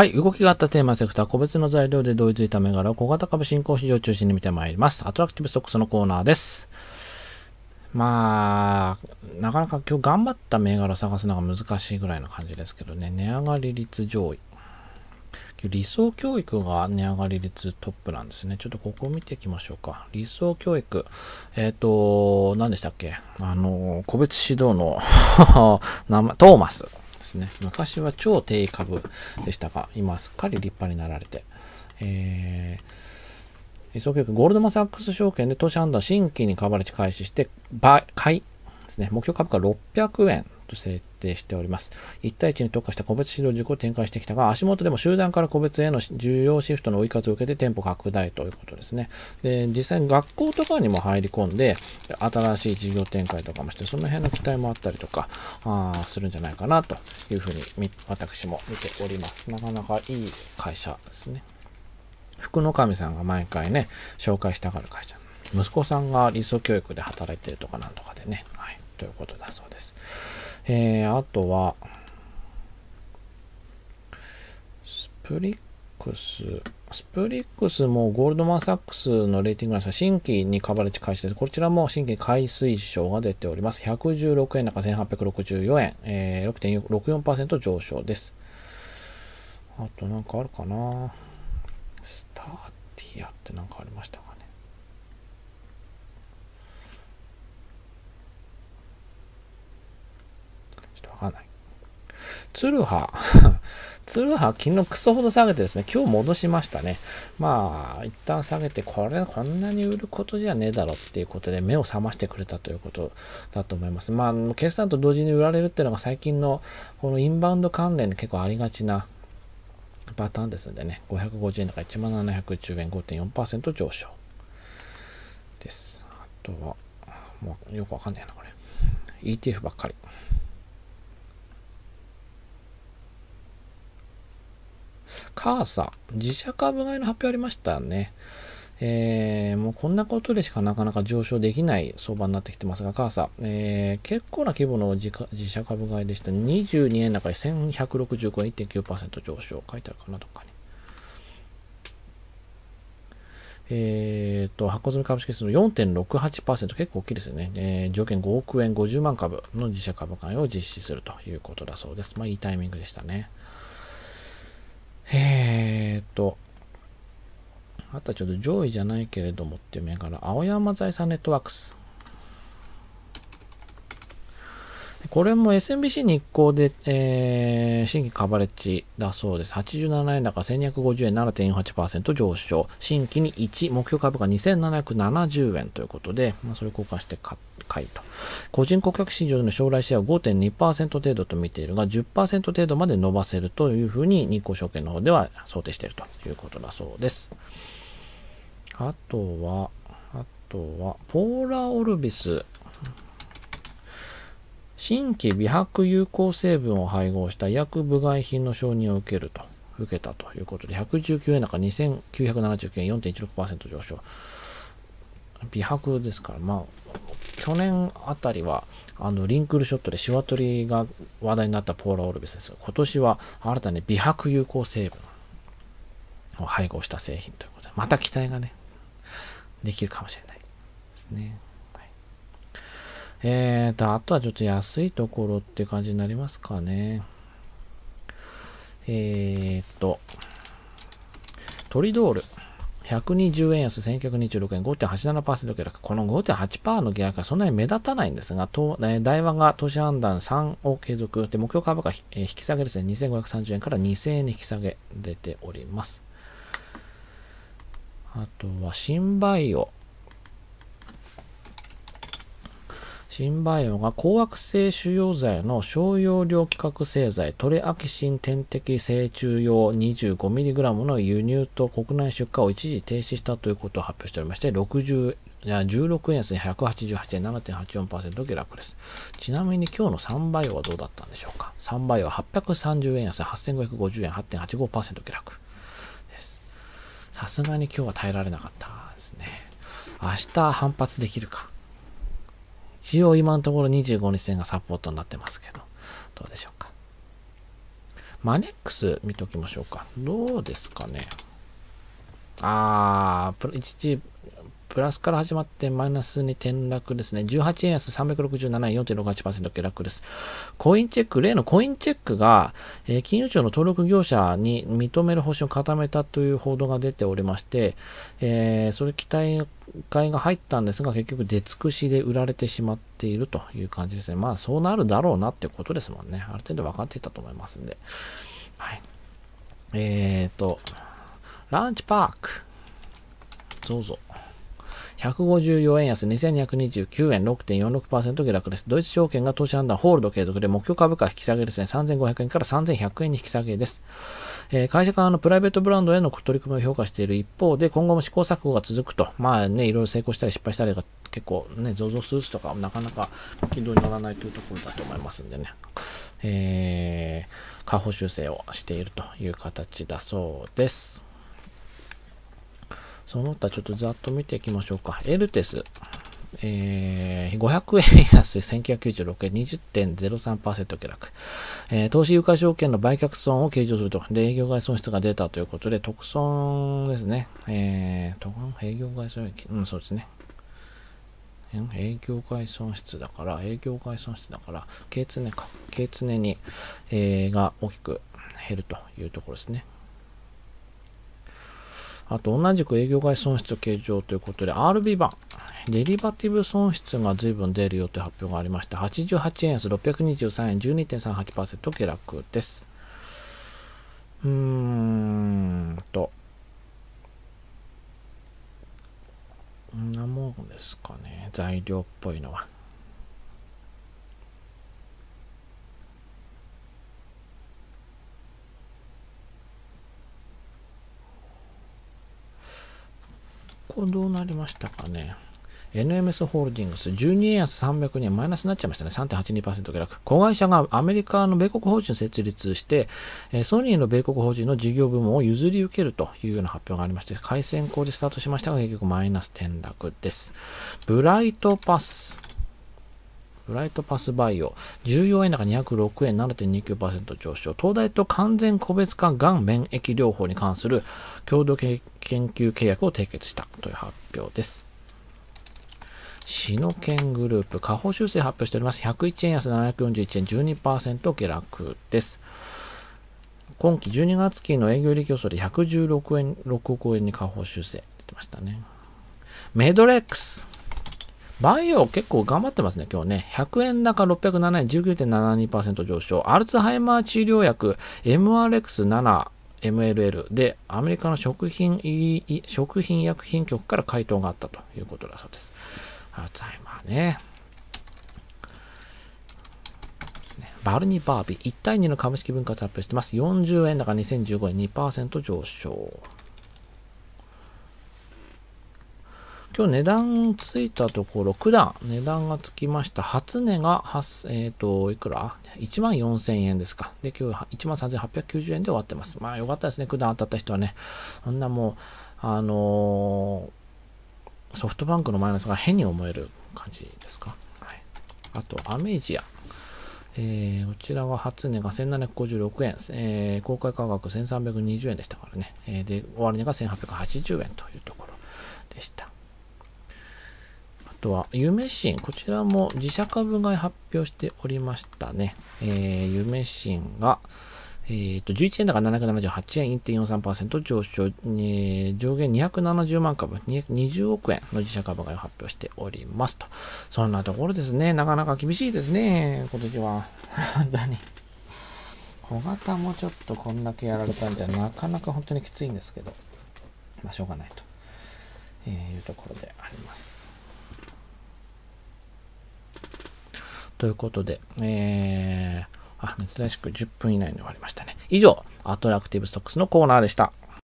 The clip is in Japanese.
はい。動きがあったテーマセクター、個別の材料で同いた銘柄を小型株新興市場中心に見てまいります。アトラクティブストックスのコーナーです。まあ、なかなか今日頑張った銘柄を探すのが難しいぐらいの感じですけどね。値上がり率上位。理想教育が値上がり率トップなんですね。ちょっとここを見ていきましょうか。理想教育。えっ、ー、と、何でしたっけあの、個別指導の トーマス。ですね。昔は超低株でしたが、今すっかり立派になられて、えー、総局ゴールドマサックス証券で投資判断新規に株払い開始して、買いですね、目標株価600円と設定しております。1対1に特化した個別指導塾を展開してきたが、足元でも集団から個別への重要シフトの追い風を受けて店舗拡大ということですね。で、実際に学校とかにも入り込んで、新しい事業展開とかもして、その辺の期待もあったりとか、あするんじゃないかなというふうに、私も見ております。なかなかいい会社ですね。福の神さんが毎回ね、紹介したがる会社。息子さんが理想教育で働いてるとかなんとかでね。はいということだそうです。えー、あとは、スプリックス、スプリックスもゴールドマン・サックスのレーティングランスは新規にカバレッジ開始です。こちらも新規買い推奨が出ております。116円高1864円、えー、6.64%上昇です。あとなんかあるかなスターティアってなんかありましたかわかない。ツルハ。ツルハ、昨日クソほど下げてですね、今日戻しましたね。まあ、一旦下げて、これ、こんなに売ることじゃねえだろっていうことで、目を覚ましてくれたということだと思います。まあ、決算と同時に売られるっていうのが最近の、このインバウンド関連で結構ありがちなパターンですのでね、550円とか1710円5.4%上昇です。あとは、もうよくわかんないな、これ。ETF ばっかり。カーサ、自社株買いの発表ありましたね。えー、もうこんなことでしかなかなか上昇できない相場になってきてますが、カーサ、えー、結構な規模の自社株買いでした。22円高で1165円1.9%上昇。書いてあるかな、どっかに。えー、と、箱行み株式数の4.68%、結構大きいですよね。えー、条件5億円50万株の自社株買いを実施するということだそうです。まあ、いいタイミングでしたね。えーっと、あとはちょっと上位じゃないけれどもっていう銘柄、青山財産ネットワークス。これも SMBC 日興で、えー、新規カバレッジだそうです。87円高1250円7.48%上昇。新規に1、目標株価2770円ということで、まあ、それ交換して買いと。個人顧客市場での将来シェアは5.2%程度と見ているが、10%程度まで伸ばせるというふうに日興証券の方では想定しているということだそうです。あとは、あとは、ポーラオルビス。新規美白有効成分を配合した医薬部外品の承認を受けると、受けたということで、119円高2979円4.16%上昇。美白ですから、まあ、去年あたりは、あの、リンクルショットでシワ取りが話題になったポーラ・オルビスですが、今年は新たに美白有効成分を配合した製品ということで、また期待がね、できるかもしれないですね。えーと、あとはちょっと安いところって感じになりますかね。えーと、トリドール。120円安、1926円、5.87%下落。この5.8%の下落はそんなに目立たないんですが、とえ台湾が投資判断3を継続。で、目標株価、え引き下げですね。2530円から2000円に引き下げ出ております。あとは、新バイオ。新バイオが高悪性腫瘍剤の小容量規格製剤トレアキシン点滴成虫用 25mg の輸入と国内出荷を一時停止したということを発表しておりまして、60いや16円安に188円、7.84%下落です。ちなみに今日のイ倍はどうだったんでしょうか。イ倍は830円安、8550円、8.85%下落です。さすがに今日は耐えられなかったですね。明日反発できるか。一応今のところ25日線がサポートになってますけど、どうでしょうか。マネックス見ときましょうか。どうですかね。あー、一時プラスから始まってマイナスに転落ですね。18円安367円4.68%下落です。コインチェック、例のコインチェックが、えー、金融庁の登録業者に認める方針を固めたという報道が出ておりまして、えー、それ期待買いが入ったんですが、結局出尽くしで売られてしまっているという感じですね。まあそうなるだろうなってことですもんね。ある程度分かっていたと思いますんで。はい。えっ、ー、と、ランチパーク。どうぞ。154円安2229円6.46%下落です。ドイツ証券が投資判断ホールド継続で目標株価引き下げですね。3500円から3100円に引き下げです。えー、会社側のプライベートブランドへの取り組みを評価している一方で、今後も試行錯誤が続くと。まあね、いろいろ成功したり失敗したりが結構ね、増増スーツとかなかなか軌道に乗らないというところだと思いますんでね。えー、下方修正をしているという形だそうです。その他ちょっとざっと見ていきましょうか。エルテス。えー、500円安い1996円20.03%下落、えー、投資有価証券の売却損を計上すると、で営業外損失が出たということで、特損ですね。えー、営業外損益、うん、そうですね。営業外損失だから、営業外損失だから、経常か、経常に、えー、が大きく減るというところですね。あと同じく営業外損失計上ということで RB 版、デリバティブ損失が随分出るよという発表がありまして、88円安623円12.38%下落です。うーんと、こんなもんですかね、材料っぽいのは。こどうなりましたかね。NMS ホールディングス、12円安300円マイナスになっちゃいましたね。3.82%下落。子会社がアメリカの米国法人を設立して、ソニーの米国法人の事業部門を譲り受けるというような発表がありまして、回線工でスタートしましたが、結局マイナス転落です。ブライトパス。フライトパスバイオ、14円高206円7.29%上昇、東大と完全個別化がん免疫療法に関する共同研究契約を締結したという発表です。シノケングループ、下方修正発表しております。101円安741円12%下落です。今期12月期の営業利益予想で116円、6億円に下方修正出てましたね。メドレックスバイオ結構頑張ってますね、今日ね。100円高607円19.72%上昇。アルツハイマー治療薬 MRX7 MLL でアメリカの食品、食品医薬品局から回答があったということだそうです。アルツハイマーね。バルニバービー1対2の株式分割発表してます。40円高2015円2%上昇。今日値段ついたところ、9段、値段がつきました。初値が、えっ、ー、と、いくら ?1 万4000円ですか。で、今日1万3890円で終わってます。まあ、よかったですね。9段当たった人はね。あんなもう、あのー、ソフトバンクのマイナスが変に思える感じですか。はい。あと、アメージア。えー、こちらは初値が1756円、えー、公開価格1320円でしたからね、えー、で、終値が1880円というところでした。とは、夢新。こちらも自社株買い発表しておりましたね。えー、夢新が、えー、と、11円高778円、1.43%上昇、えー、上限270万株、20億円の自社株買いを発表しておりますと。そんなところですね。なかなか厳しいですね、今年は。本当に。小型もちょっとこんだけやられたんじゃ、なかなか本当にきついんですけど、まあ、しょうがないと、えー、いうところであります。ということで、えー、あ、珍しく10分以内に終わりましたね。以上、アトラクティブストックスのコーナーでした。